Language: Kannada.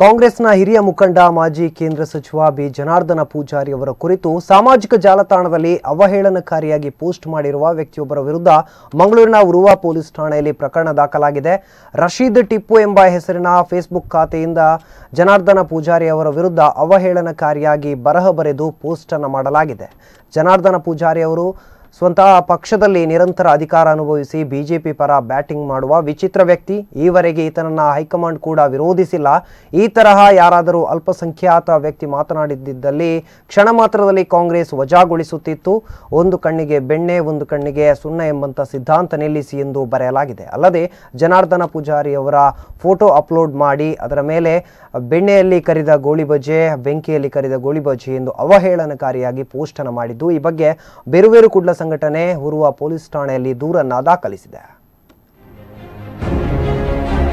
ಕಾಂಗ್ರೆಸ್ನ ಹಿರಿಯ ಮುಖಂಡ ಮಾಜಿ ಕೇಂದ್ರ ಸಚಿವ ಬಿ ಜನಾರ್ದನ ಪೂಜಾರಿ ಅವರ ಕುರಿತು ಸಾಮಾಜಿಕ ಜಾಲತಾಣದಲ್ಲಿ ಅವಹೇಳನಕಾರಿಯಾಗಿ ಪೋಸ್ಟ್ ಮಾಡಿರುವ ವ್ಯಕ್ತಿಯೊಬ್ಬರ ವಿರುದ್ಧ ಮಂಗಳೂರಿನ ಉರುವ ಪೊಲೀಸ್ ಠಾಣೆಯಲ್ಲಿ ಪ್ರಕರಣ ದಾಖಲಾಗಿದೆ ರಶೀದ್ ಟಿಪ್ಪು ಎಂಬ ಹೆಸರಿನ ಫೇಸ್ಬುಕ್ ಖಾತೆಯಿಂದ ಜನಾರ್ದನ ಪೂಜಾರಿ ಅವರ ವಿರುದ್ಧ ಅವಹೇಳನಕಾರಿಯಾಗಿ ಬರಹ ಬರೆದು ಪೋಸ್ಟ್ ಅನ್ನು ಮಾಡಲಾಗಿದೆ ಜನಾರ್ದನ ಪೂಜಾರಿ ಅವರು ಸ್ವಂತಹ ಪಕ್ಷದಲ್ಲಿ ನಿರಂತರ ಅಧಿಕಾರ ಅನುಭವಿಸಿ ಬಿಜೆಪಿ ಪರ ಬ್ಯಾಟಿಂಗ್ ಮಾಡುವ ವಿಚಿತ್ರ ವ್ಯಕ್ತಿ ಈವರೆಗೆ ಈತನನ್ನು ಹೈಕಮಾಂಡ್ ಕೂಡ ವಿರೋಧಿಸಿಲ್ಲ ಈ ತರಹ ಯಾರಾದರೂ ಅಲ್ಪಸಂಖ್ಯಾತ ವ್ಯಕ್ತಿ ಮಾತನಾಡಿದ್ದಲ್ಲಿ ಕ್ಷಣ ಮಾತ್ರದಲ್ಲಿ ಕಾಂಗ್ರೆಸ್ ವಜಾಗೊಳಿಸುತ್ತಿತ್ತು ಒಂದು ಕಣ್ಣಿಗೆ ಬೆಣ್ಣೆ ಒಂದು ಕಣ್ಣಿಗೆ ಸುಣ್ಣ ಎಂಬಂತಹ ಸಿದ್ಧಾಂತ ನಿಲ್ಲಿಸಿ ಎಂದು ಬರೆಯಲಾಗಿದೆ ಅಲ್ಲದೆ ಜನಾರ್ದನ ಪೂಜಾರಿ ಅವರ ಫೋಟೋ ಅಪ್ಲೋಡ್ ಮಾಡಿ ಅದರ ಮೇಲೆ ಬೆಣ್ಣೆಯಲ್ಲಿ ಕರಿದ ಗೋಳಿಬಜೆ ಬೆಂಕಿಯಲ್ಲಿ ಕರಿದ ಗೋಳಿಬಜೆ ಎಂದು ಅವಹೇಳನಕಾರಿಯಾಗಿ ಪೋಸ್ಟ್ ಮಾಡಿದ್ದು ಈ ಬಗ್ಗೆ ಬೇರು ಬೇರು ಕುಡ್ಲ ಸಂಘಟನೆ ಹುರುವ ಪೊಲೀಸ್ ಠಾಣೆಯಲ್ಲಿ ದೂರನ್ನು ದಾಖಲಿಸಿದೆ